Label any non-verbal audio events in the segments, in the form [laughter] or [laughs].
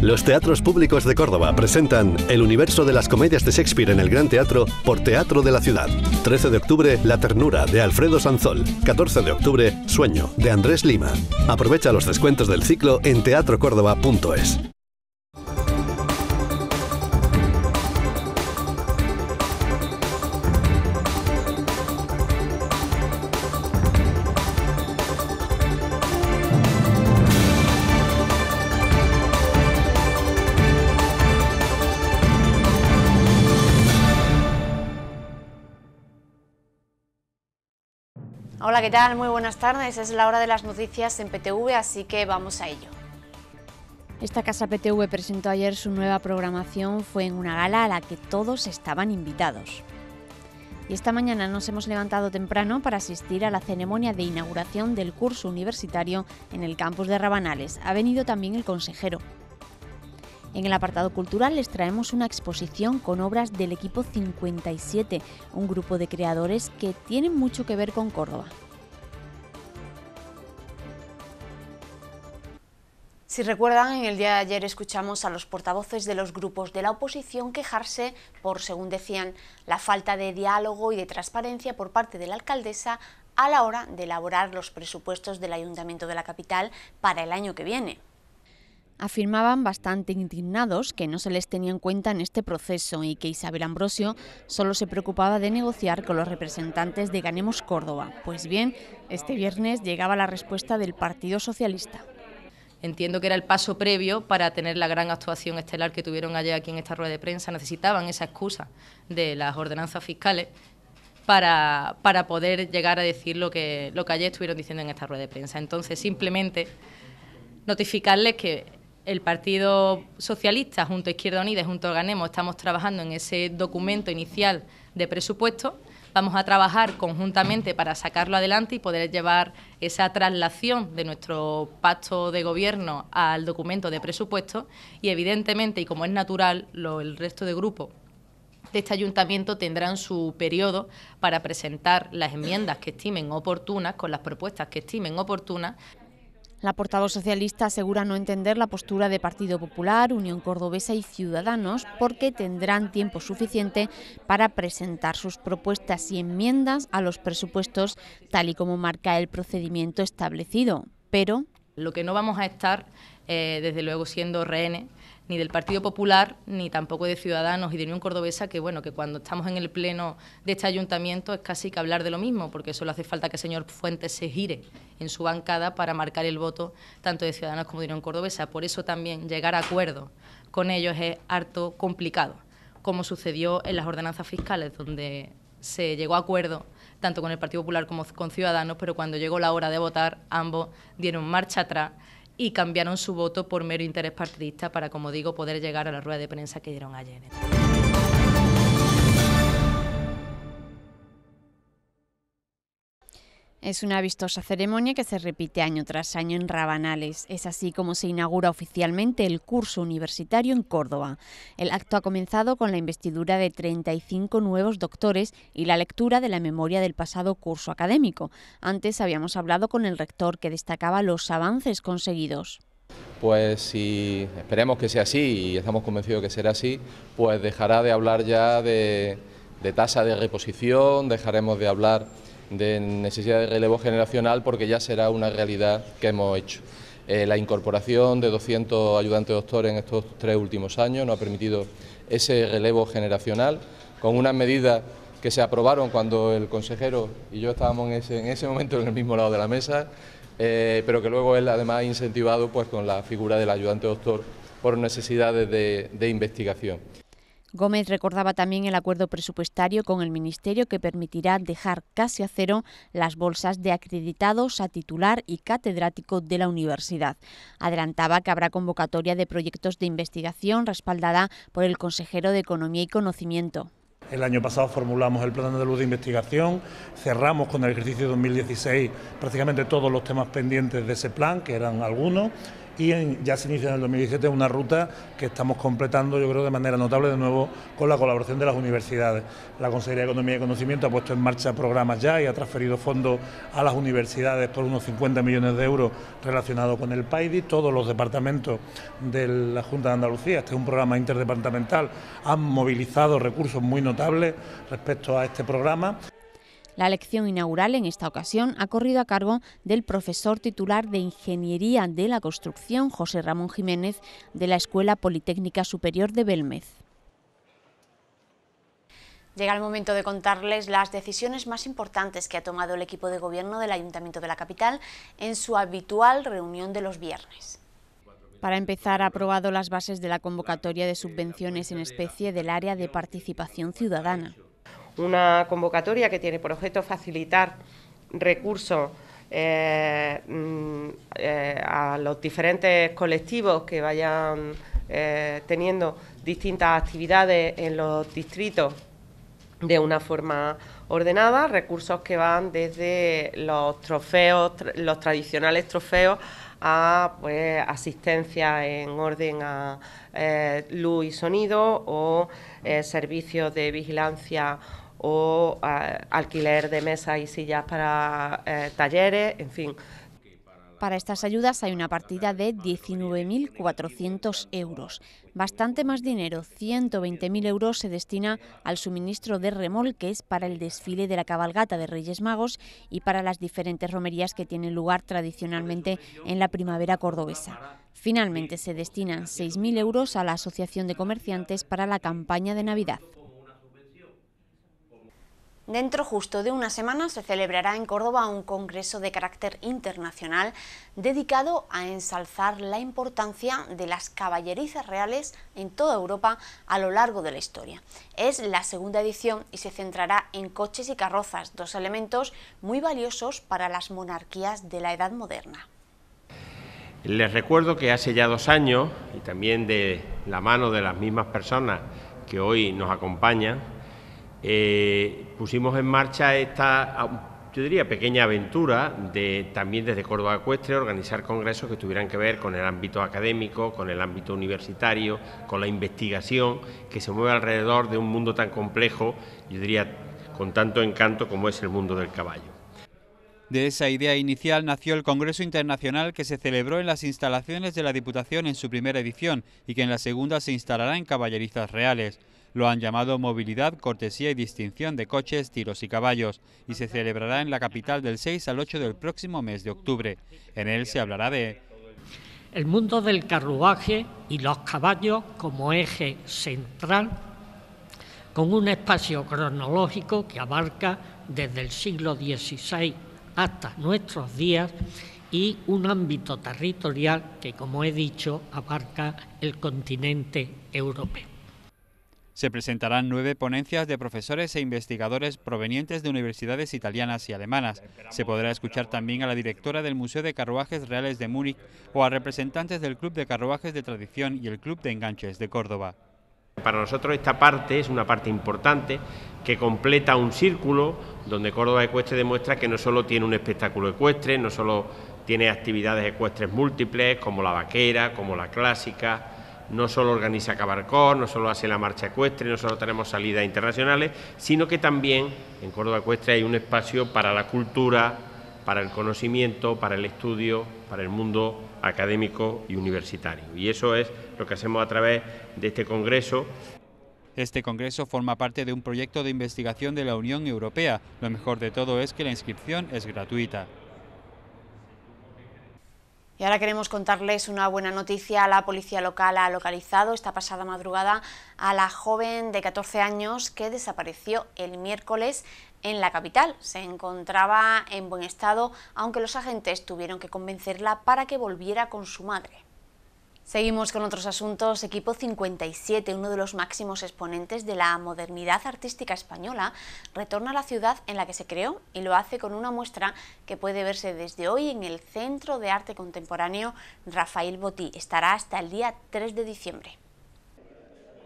Los teatros públicos de Córdoba presentan El universo de las comedias de Shakespeare en el Gran Teatro por Teatro de la Ciudad. 13 de octubre, La ternura de Alfredo Sanzol. 14 de octubre, Sueño de Andrés Lima. Aprovecha los descuentos del ciclo en teatrocórdoba.es. Hola, ¿qué tal? Muy buenas tardes. Es la hora de las noticias en PTV, así que vamos a ello. Esta casa PTV presentó ayer su nueva programación, fue en una gala a la que todos estaban invitados. Y esta mañana nos hemos levantado temprano para asistir a la ceremonia de inauguración del curso universitario en el campus de Rabanales. Ha venido también el consejero. En el apartado cultural les traemos una exposición con obras del equipo 57, un grupo de creadores que tienen mucho que ver con Córdoba. Si recuerdan, en el día de ayer escuchamos a los portavoces de los grupos de la oposición quejarse por, según decían, la falta de diálogo y de transparencia por parte de la alcaldesa a la hora de elaborar los presupuestos del Ayuntamiento de la Capital para el año que viene afirmaban bastante indignados que no se les tenía en cuenta en este proceso y que Isabel Ambrosio solo se preocupaba de negociar con los representantes de Ganemos Córdoba. Pues bien, este viernes llegaba la respuesta del Partido Socialista. Entiendo que era el paso previo para tener la gran actuación estelar que tuvieron ayer aquí en esta rueda de prensa. Necesitaban esa excusa de las ordenanzas fiscales para, poder llegar a decir lo que, lo que ayer estuvieron diciendo en esta rueda de prensa. Entonces, simplemente notificarles que el Partido Socialista junto a Izquierda Unida y junto a Ganemos estamos trabajando en ese documento inicial de presupuesto. Vamos a trabajar conjuntamente para sacarlo adelante y poder llevar esa traslación de nuestro pacto de gobierno al documento de presupuesto y evidentemente, y como es natural, lo, el resto de grupos de este ayuntamiento tendrán su periodo para presentar las enmiendas que estimen oportunas, con las propuestas que estimen oportunas. La portavoz socialista asegura no entender la postura de Partido Popular, Unión Cordobesa y Ciudadanos porque tendrán tiempo suficiente para presentar sus propuestas y enmiendas a los presupuestos tal y como marca el procedimiento establecido. Pero... Lo que no vamos a estar, eh, desde luego, siendo rehenes ni del Partido Popular, ni tampoco de Ciudadanos y de Unión Cordobesa, que bueno, que cuando estamos en el pleno de este ayuntamiento es casi que hablar de lo mismo, porque solo hace falta que el señor Fuentes se gire en su bancada para marcar el voto tanto de Ciudadanos como de Unión Cordobesa. Por eso también llegar a acuerdo con ellos es harto complicado, como sucedió en las ordenanzas fiscales, donde se llegó a acuerdo tanto con el Partido Popular como con Ciudadanos, pero cuando llegó la hora de votar, ambos dieron marcha atrás y cambiaron su voto por mero interés partidista para, como digo, poder llegar a la rueda de prensa que dieron ayer. Es una vistosa ceremonia que se repite año tras año en Rabanales. Es así como se inaugura oficialmente el curso universitario en Córdoba. El acto ha comenzado con la investidura de 35 nuevos doctores y la lectura de la memoria del pasado curso académico. Antes habíamos hablado con el rector que destacaba los avances conseguidos pues si esperemos que sea así y estamos convencidos de que será así, pues dejará de hablar ya de, de tasa de reposición, dejaremos de hablar de necesidad de relevo generacional porque ya será una realidad que hemos hecho. Eh, la incorporación de 200 ayudantes doctor en estos tres últimos años nos ha permitido ese relevo generacional con unas medidas que se aprobaron cuando el consejero y yo estábamos en ese, momento en el mismo lado de la mesa, eh, pero que luego él además ha incentivado pues, con la figura del ayudante doctor por necesidades de investigación. Gómez recordaba también el acuerdo presupuestario con el Ministerio que permitirá dejar casi a cero las bolsas de acreditados a titular y catedrático de la universidad. Adelantaba que habrá convocatoria de proyectos de investigación respaldada por el consejero de Economía y Conocimiento. El año pasado formulamos el Plan de Luz de Investigación, cerramos con el ejercicio 2016 prácticamente todos los temas pendientes de ese plan, que eran algunos, y ya se inicia en el 2017 una ruta que estamos completando, yo creo, de manera notable de nuevo con la colaboración de las universidades. La Consejería de Economía y Conocimiento ha puesto en marcha programas ya y ha transferido fondos a las universidades por unos 50 millones de euros relacionados con el PAIDI. Todos los departamentos de la Junta de Andalucía, este es un programa interdepartamental, han movilizado recursos muy notables respecto a este programa. La lección inaugural en esta ocasión ha corrido a cargo del profesor titular de Ingeniería de la Construcción, José Ramón Jiménez, de la Escuela Politécnica Superior de Belmez. Llega el momento de contarles las decisiones más importantes que ha tomado el equipo de gobierno del Ayuntamiento de la Capital en su habitual reunión de los viernes. Para empezar, ha aprobado las bases de la convocatoria de subvenciones en especie del área de participación ciudadana una convocatoria que tiene por objeto facilitar recursos eh, mm, eh, a los diferentes colectivos que vayan eh, teniendo distintas actividades en los distritos de una forma ordenada, recursos que van desde los trofeos, los tradicionales trofeos, a pues, asistencia en orden a luz y sonido o servicios de vigilancia o eh, alquiler de mesas y sillas para eh, talleres, en fin. Para estas ayudas hay una partida de 19.400 euros. Bastante más dinero, 120.000 euros, se destina al suministro de remolques para el desfile de la cabalgata de Reyes Magos y para las diferentes romerías que tienen lugar tradicionalmente en la primavera cordobesa. Finalmente se destinan 6.000 euros a la Asociación de Comerciantes para la campaña de Navidad. Dentro justo de una semana se celebrará en Córdoba un congreso de carácter internacional dedicado a ensalzar la importancia de las caballerizas reales en toda Europa a lo largo de la historia. Es la segunda edición y se centrará en coches y carrozas, dos elementos muy valiosos para las monarquías de la Edad Moderna. Les recuerdo que hace ya dos años, y también de la mano de las mismas personas que hoy nos acompañan, eh, pusimos en marcha esta yo diría, pequeña aventura de también desde Córdoba Ecuestre organizar congresos que tuvieran que ver con el ámbito académico, con el ámbito universitario, con la investigación que se mueve alrededor de un mundo tan complejo, yo diría, con tanto encanto como es el mundo del caballo. De esa idea inicial nació el Congreso Internacional que se celebró en las instalaciones de la Diputación en su primera edición y que en la segunda se instalará en Caballeristas Reales. Lo han llamado movilidad, cortesía y distinción de coches, tiros y caballos y se celebrará en la capital del 6 al 8 del próximo mes de octubre. En él se hablará de el mundo del carruaje y los caballos como eje central con un espacio cronológico que abarca desde el siglo XVI hasta nuestros días y un ámbito territorial que, como he dicho, abarca el continente europeo. Se presentarán nueve ponencias de profesores e investigadores provenientes de universidades italianas y alemanas. Se podrá escuchar también a la directora del Museo de Carruajes Reales de Múnich o a representantes del Club de Carruajes de Tradición y el Club de Enganches de Córdoba. Para nosotros esta parte es una parte importante que completa un círculo donde Córdoba Ecuestre demuestra que no solo tiene un espectáculo ecuestre, no solo tiene actividades ecuestres múltiples como la vaquera, como la clásica, no solo organiza Cabarcón, no solo hace la marcha ecuestre, no solo tenemos salidas internacionales, sino que también en Córdoba Ecuestre hay un espacio para la cultura, para el conocimiento, para el estudio, para el mundo académico y universitario. Y eso es lo que hacemos a través de este Congreso este congreso forma parte de un proyecto de investigación de la Unión Europea. Lo mejor de todo es que la inscripción es gratuita. Y ahora queremos contarles una buena noticia. La policía local ha localizado esta pasada madrugada a la joven de 14 años que desapareció el miércoles en la capital. Se encontraba en buen estado, aunque los agentes tuvieron que convencerla para que volviera con su madre. Seguimos con otros asuntos. Equipo 57, uno de los máximos exponentes de la modernidad artística española, retorna a la ciudad en la que se creó y lo hace con una muestra que puede verse desde hoy en el Centro de Arte Contemporáneo Rafael Botí. Estará hasta el día 3 de diciembre.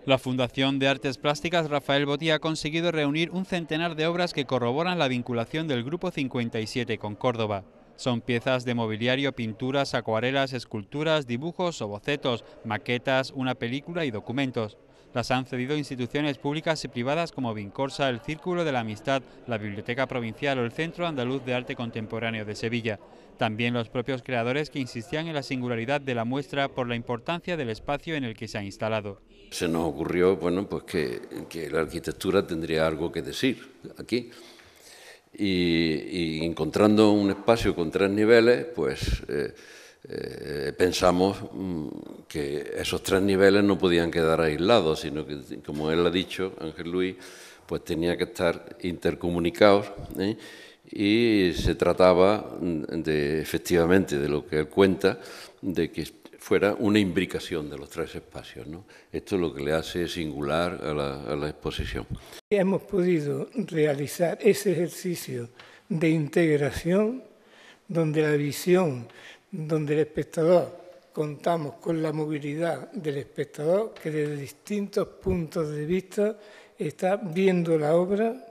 La Fundación de Artes Plásticas Rafael Botí ha conseguido reunir un centenar de obras que corroboran la vinculación del Grupo 57 con Córdoba. Son piezas de mobiliario, pinturas, acuarelas, esculturas, dibujos o bocetos, maquetas, una película y documentos. Las han cedido instituciones públicas y privadas como Vincorsa, el Círculo de la Amistad, la Biblioteca Provincial o el Centro Andaluz de Arte Contemporáneo de Sevilla. También los propios creadores que insistían en la singularidad de la muestra por la importancia del espacio en el que se ha instalado. Se nos ocurrió bueno, pues que la arquitectura tendría algo que decir aquí y, encontrando un espacio con tres niveles, pues eh, eh, pensamos mm, que esos tres niveles no podían quedar aislados, sino que, como él ha dicho, Ángel Luis, pues tenía que estar intercomunicados. ¿eh? y se trataba mm, de, efectivamente de lo que él cuenta, de que fuera una imbricación de los tres espacios. ¿no? Esto es lo que le hace singular a la, a la exposición. Hemos podido realizar ese ejercicio de integración donde la visión, donde el espectador, contamos con la movilidad del espectador que desde distintos puntos de vista está viendo la obra.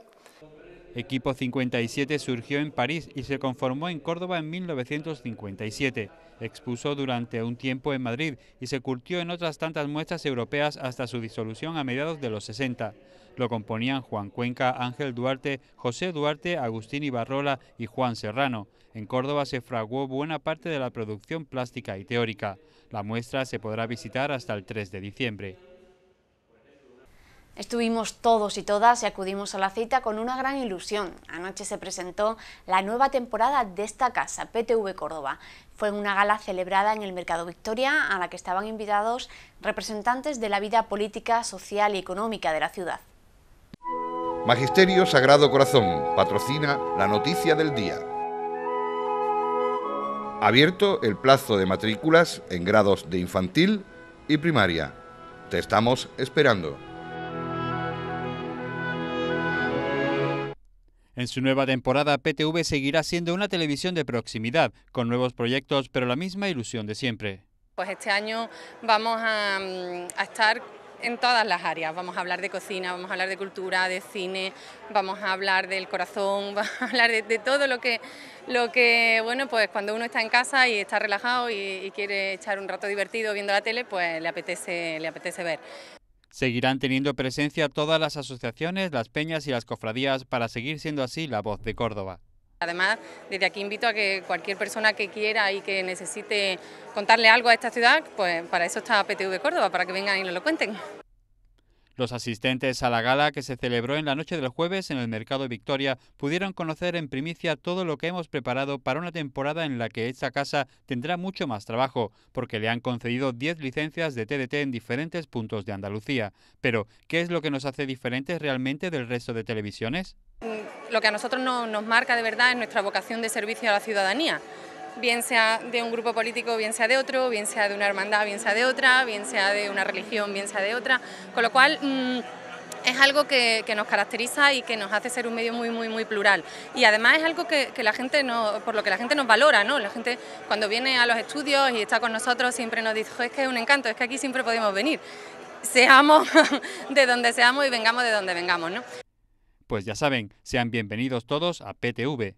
Equipo 57 surgió en París y se conformó en Córdoba en 1957. Expuso durante un tiempo en Madrid y se curtió en otras tantas muestras europeas hasta su disolución a mediados de los 60. Lo componían Juan Cuenca, Ángel Duarte, José Duarte, Agustín Ibarrola y Juan Serrano. En Córdoba se fraguó buena parte de la producción plástica y teórica. La muestra se podrá visitar hasta el 3 de diciembre. Estuvimos todos y todas y acudimos a la cita con una gran ilusión. Anoche se presentó la nueva temporada de esta casa, PTV Córdoba. Fue una gala celebrada en el Mercado Victoria a la que estaban invitados representantes de la vida política, social y económica de la ciudad. Magisterio Sagrado Corazón patrocina la noticia del día. Abierto el plazo de matrículas en grados de infantil y primaria. Te estamos esperando. En su nueva temporada, PTV seguirá siendo una televisión de proximidad, con nuevos proyectos, pero la misma ilusión de siempre. Pues este año vamos mm, a, estar en todas las áreas. Vamos a hablar de cocina, vamos a hablar de cultura, de cine, vamos a hablar del corazón, [laughs] vamos a hablar de, todo lo que, lo que, bueno, pues cuando uno está en casa y está relajado y, y, quiere echar un rato divertido viendo la tele, pues le apetece, le apetece ver. Seguirán teniendo presencia todas las asociaciones, las peñas y las cofradías para seguir siendo así la voz de Córdoba. Además, desde aquí invito a que cualquier persona que quiera y que necesite contarle algo a esta ciudad, pues para eso está de Córdoba, para que vengan y nos lo cuenten. Los asistentes a la gala que se celebró en la noche del jueves en el Mercado Victoria pudieron conocer en primicia todo lo que hemos preparado para una temporada en la que esta casa tendrá mucho más trabajo, porque le han concedido 10 licencias de TDT en diferentes puntos de Andalucía. Pero, ¿qué es lo que nos hace diferentes realmente del resto de televisiones? Mm, lo que a nosotros no, nos marca de verdad es nuestra vocación de servicio a la ciudadanía bien sea de un grupo político, bien sea de otro, bien sea de una hermandad, bien sea de otra, bien sea de una religión, bien sea de otra, con lo cual... Mm, es algo que, nos caracteriza y que nos hace ser un medio muy, muy, muy plural. Y además es algo que, la gente no, por lo que la gente nos valora, ¿no? La gente cuando viene a los estudios y está con nosotros siempre nos dice, es que es un encanto, es que aquí siempre podemos venir. Seamos [laughs] de donde seamos y vengamos de donde vengamos, ¿no? Pues ya saben, sean bienvenidos todos a PTV,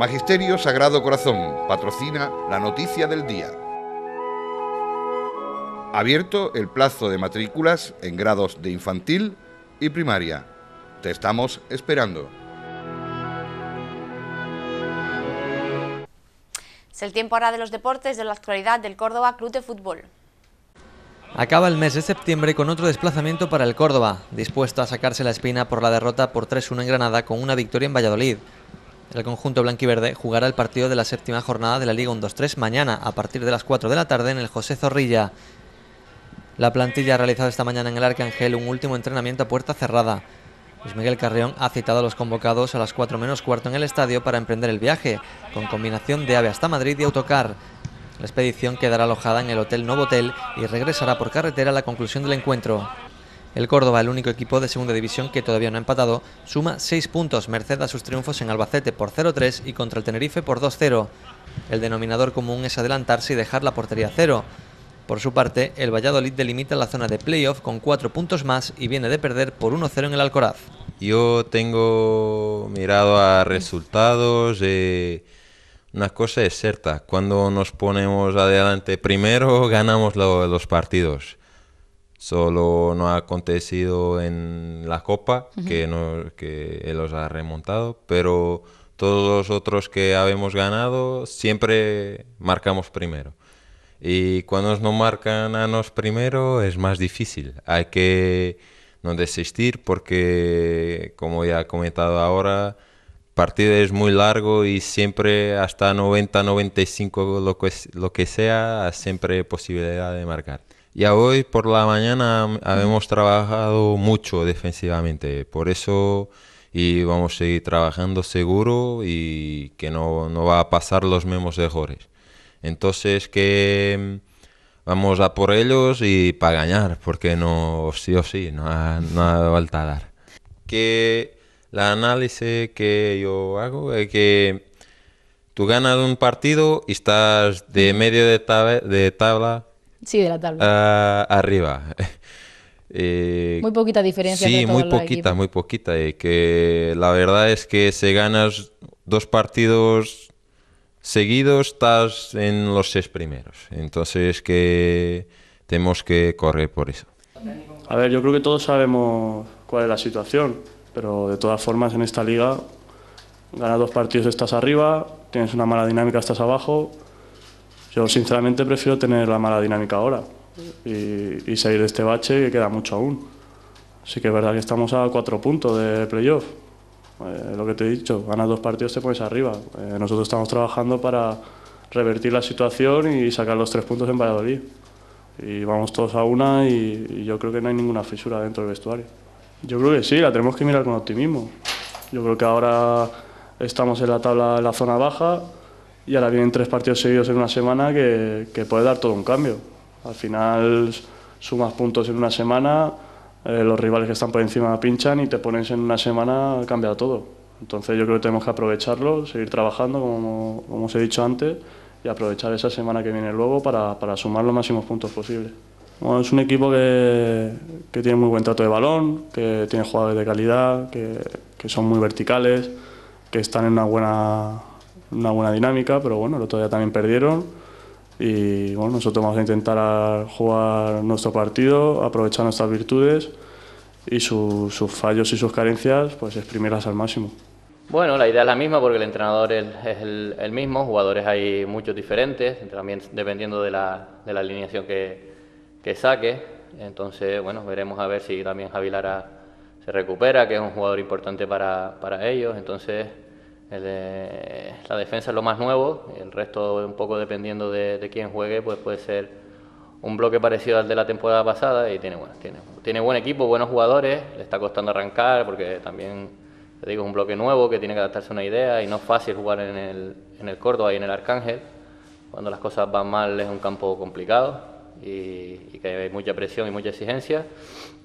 Magisterio Sagrado Corazón patrocina la noticia del día. Abierto el plazo de matrículas en grados de infantil y primaria. Te estamos esperando. Es el tiempo ahora de los deportes de la actualidad del Córdoba Club de Fútbol. Acaba el mes de septiembre con otro desplazamiento para el Córdoba, dispuesto a sacarse la espina por la derrota por 3-1 en Granada con una victoria en Valladolid. El conjunto blanquiverde jugará el partido de la séptima jornada de la Liga 1-2-3 mañana a partir de las 4 de la tarde en el José Zorrilla. La plantilla ha realizado esta mañana en el Arcángel un último entrenamiento a puerta cerrada. Luis Miguel Carrión ha citado a los convocados a las 4 menos cuarto en el estadio para emprender el viaje, con combinación de ave hasta Madrid y autocar. La expedición quedará alojada en el Hotel Hotel y regresará por carretera a la conclusión del encuentro. El Córdoba, el único equipo de segunda división que todavía no ha empatado, suma 6 puntos merced a sus triunfos en Albacete por 0-3 y contra el Tenerife por 2-0. El denominador común es adelantarse y dejar la portería a cero. Por su parte, el Valladolid delimita la zona de playoff con 4 puntos más y viene de perder por 1-0 en el Alcoraz. Yo tengo mirado a resultados. y eh, una cosa es cierta, cuando nos ponemos adelante primero ganamos los partidos Solo no ha acontecido en la Copa, que, no, él los ha remontado, pero todos los otros que habemos ganado siempre marcamos primero. Y cuando nos marcan a nos primero es más difícil. Hay que no desistir porque, como ya he comentado ahora, partido es muy largo y siempre hasta 90, 95, lo que, lo que sea, siempre posibilidad de marcar. Ya hoy por la mañana hemos trabajado mucho defensivamente, por eso y vamos a seguir trabajando seguro y que no, no va a pasar los mismos errores. Entonces que mm, vamos a por ellos y para ganar, porque no sí o sí, no, ha, no falta dar. Que la análisis que yo hago es que tú ganas un partido y estás de medio de, de tabla Sí, de la tabla. Ah, arriba. [laughs] Eh, muy poquita diferencia. Sí, muy poquita, muy eh, poquita. que la verdad es que si ganas dos partidos seguidos, estás en los seis primeros. Entonces que tenemos que correr por eso. A ver, yo creo que todos sabemos cuál es la situación, pero de todas formas en esta liga ganas dos partidos estás arriba, tienes una mala dinámica estás abajo yo sinceramente prefiero tener la mala dinámica ahora y, y salir de este bache que queda mucho aún. así que es verdad que estamos a cuatro puntos de playoff. Eh, lo que te he dicho, ganas dos partidos te pones arriba. Eh, nosotros estamos trabajando para revertir la situación y sacar los tres puntos en Valladolid. Y vamos todos a una y, y yo creo que no hay ninguna fisura dentro del vestuario. Yo creo que sí, la tenemos que mirar con optimismo. Yo creo que ahora estamos en la tabla, en la zona baja, y ahora vienen tres partidos seguidos en una semana que, que puede dar todo un cambio. Al final sumas puntos en una semana, eh, los rivales que están por encima pinchan y te pones en una semana, cambia todo. Entonces yo creo que tenemos que aprovecharlo, seguir trabajando, como, como os he dicho antes, y aprovechar esa semana que viene luego para, para sumar los máximos puntos posibles. es un equipo que, que, tiene muy buen trato de balón, que tiene jugadores de calidad, que, que son muy verticales, que están en una buena una buena dinámica, pero bueno, el otro día también perdieron. Y bueno, nosotros vamos a intentar jugar nuestro partido, aprovechar nuestras virtudes y sus fallos y sus carencias, pues exprimirlas al máximo. Bueno, la idea es la misma porque el entrenador es, el, mismo, jugadores hay muchos diferentes, también dependiendo de la, de la alineación que, que, saque. Entonces, bueno, veremos a ver si también javilara se recupera, que es un jugador importante para, para ellos. Entonces, la defensa es lo más nuevo, el resto un poco dependiendo de, quién juegue, pues puede ser un bloque parecido al de la temporada pasada y tiene, bueno, tiene, tiene buen equipo, buenos jugadores, le está costando arrancar porque también, te digo, es un bloque nuevo que tiene que adaptarse a una idea y no es fácil jugar en el, en el Córdoba y en el Arcángel. Cuando las cosas van mal es un campo complicado, y, que hay mucha presión y mucha exigencia.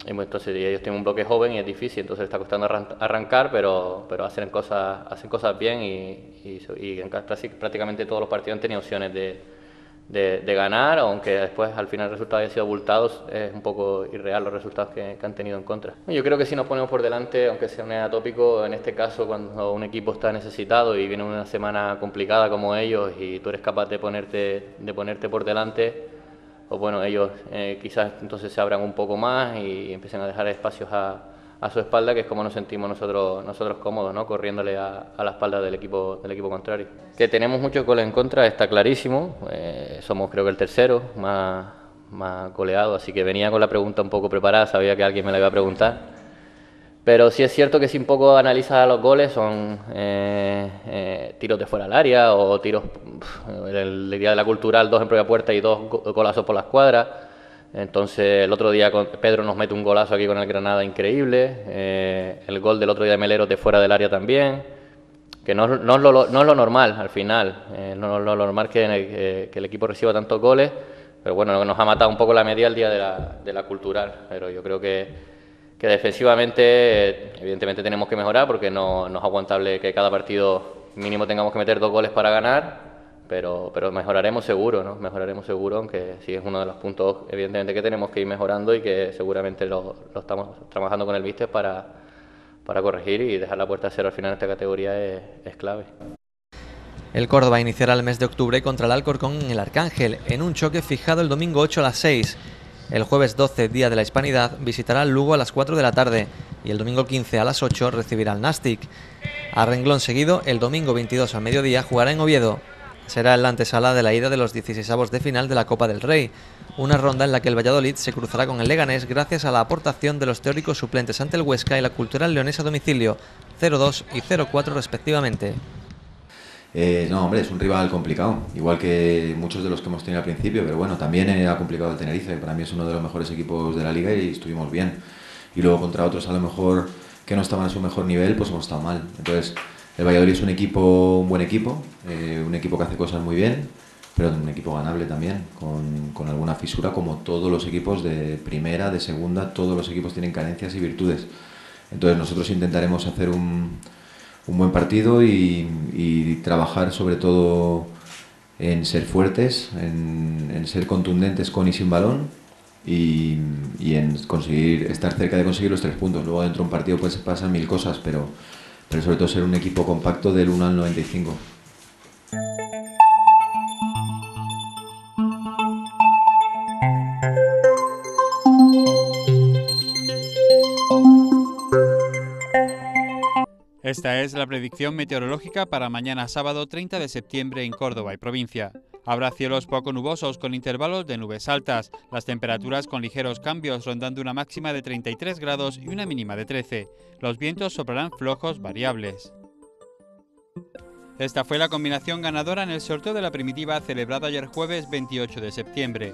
Y entonces ellos tienen un bloque joven y es difícil, entonces está costando arrancar, pero, pero hacen, cosas, hacen cosas bien y, en casi, prácticamente todos los partidos han tenido opciones de, de, ganar, aunque después al final el resultado haya sido abultado, es un poco irreal los resultados que, han tenido en contra. Yo creo que si nos ponemos por delante, aunque sea un atópico, en este caso cuando un equipo está necesitado y viene una semana complicada como ellos y tú eres capaz de ponerte, de ponerte por delante, o bueno, ellos eh, quizás entonces se abran un poco más y empiecen a dejar espacios a, su espalda, que es como nos sentimos nosotros, nosotros cómodos, ¿no? corriéndole a, a, la espalda del equipo, del equipo contrario. Que tenemos mucho goles en contra, está clarísimo, eh, somos creo que el tercero más, más goleado, así que venía con la pregunta un poco preparada, sabía que alguien me la iba a preguntar. Pero sí es cierto que si un poco analiza los goles, son eh, eh, tiros de fuera del área o tiros, el, día de la cultural, dos en propia puerta y dos golazos por la escuadra. Entonces el otro día Pedro nos mete un golazo aquí con el Granada increíble. Eh, el gol del otro día de Melero de fuera del área también. Que no, no, es, lo, no es, lo, normal al final. no es lo normal que, el, que el equipo reciba tantos goles. Pero bueno, nos ha matado un poco la media el día de la, de la cultural. Pero yo creo que que defensivamente evidentemente tenemos que mejorar porque no, es aguantable que cada partido mínimo tengamos que meter dos goles para ganar, pero, pero mejoraremos seguro, ¿no? Mejoraremos seguro, aunque sí es uno de los puntos evidentemente que tenemos que ir mejorando y que seguramente lo, lo estamos trabajando con el Vistes para, para corregir y dejar la puerta a cero al final en esta categoría es, es clave. El Córdoba iniciará el mes de octubre contra el Alcorcón en el Arcángel, en un choque fijado el domingo 8 a las 6. El jueves 12, Día de la Hispanidad, visitará Lugo a las 4 de la tarde y el domingo 15 a las 8 recibirá el Nastic. A renglón seguido, el domingo 22 a mediodía jugará en Oviedo. Será en la antesala de la ida de los 16avos de final de la Copa del Rey, una ronda en la que el Valladolid se cruzará con el Leganés gracias a la aportación de los teóricos suplentes ante el Huesca y la cultural leonesa a domicilio, 0-2 y 0-4 respectivamente. Eh, no, hombre, es un rival complicado, igual que muchos de los que hemos tenido al principio, pero bueno, también era complicado el Tenerife, para mí es uno de los mejores equipos de la liga y estuvimos bien. Y luego contra otros a lo mejor que no estaban a su mejor nivel, pues hemos estado mal. Entonces, el Valladolid es un equipo, un buen equipo, eh, un equipo que hace cosas muy bien, pero un equipo ganable también, con, con, alguna fisura, como todos los equipos de primera, de segunda, todos los equipos tienen carencias y virtudes. Entonces nosotros intentaremos hacer un, un buen partido y, trabajar sobre todo en ser fuertes, en, ser contundentes con y sin balón y, en conseguir estar cerca de conseguir los tres puntos. Luego dentro de un partido pues pasan mil cosas, pero, pero sobre todo ser un equipo compacto del 1 al 95. Esta es la predicción meteorológica para mañana sábado 30 de septiembre en Córdoba y provincia. Habrá cielos poco nubosos con intervalos de nubes altas, las temperaturas con ligeros cambios rondando una máxima de 33 grados y una mínima de 13. Los vientos soplarán flojos variables. Esta fue la combinación ganadora en el sorteo de la primitiva celebrada ayer jueves 28 de septiembre.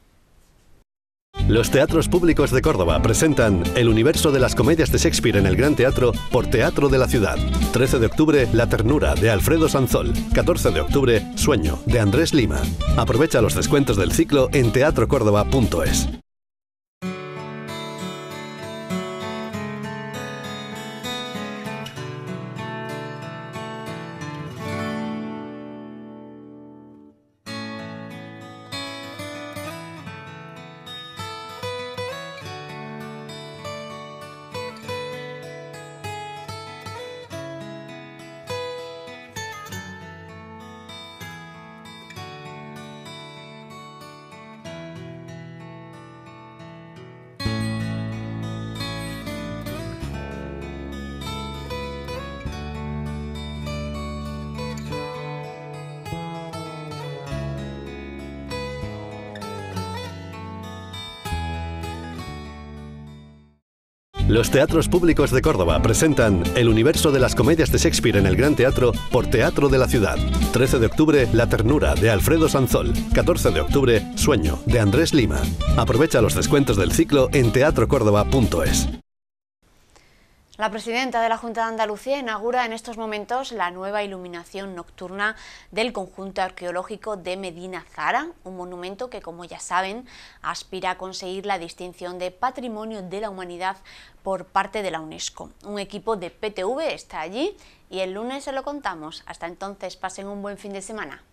Los teatros públicos de Córdoba presentan El universo de las comedias de Shakespeare en el Gran Teatro por Teatro de la Ciudad. 13 de octubre, La ternura de Alfredo Sanzol. 14 de octubre, Sueño de Andrés Lima. Aprovecha los descuentos del ciclo en teatrocórdoba.es. Los teatros públicos de Córdoba presentan El universo de las comedias de Shakespeare en el Gran Teatro por Teatro de la Ciudad. 13 de octubre, La ternura de Alfredo Sanzol. 14 de octubre, Sueño de Andrés Lima. Aprovecha los descuentos del ciclo en teatrocórdoba.es. La presidenta de la Junta de Andalucía inaugura en estos momentos la nueva iluminación nocturna del conjunto arqueológico de Medina Zara, un monumento que, como ya saben, aspira a conseguir la distinción de Patrimonio de la Humanidad por parte de la UNESCO. Un equipo de PTV está allí y el lunes se lo contamos. Hasta entonces, pasen un buen fin de semana.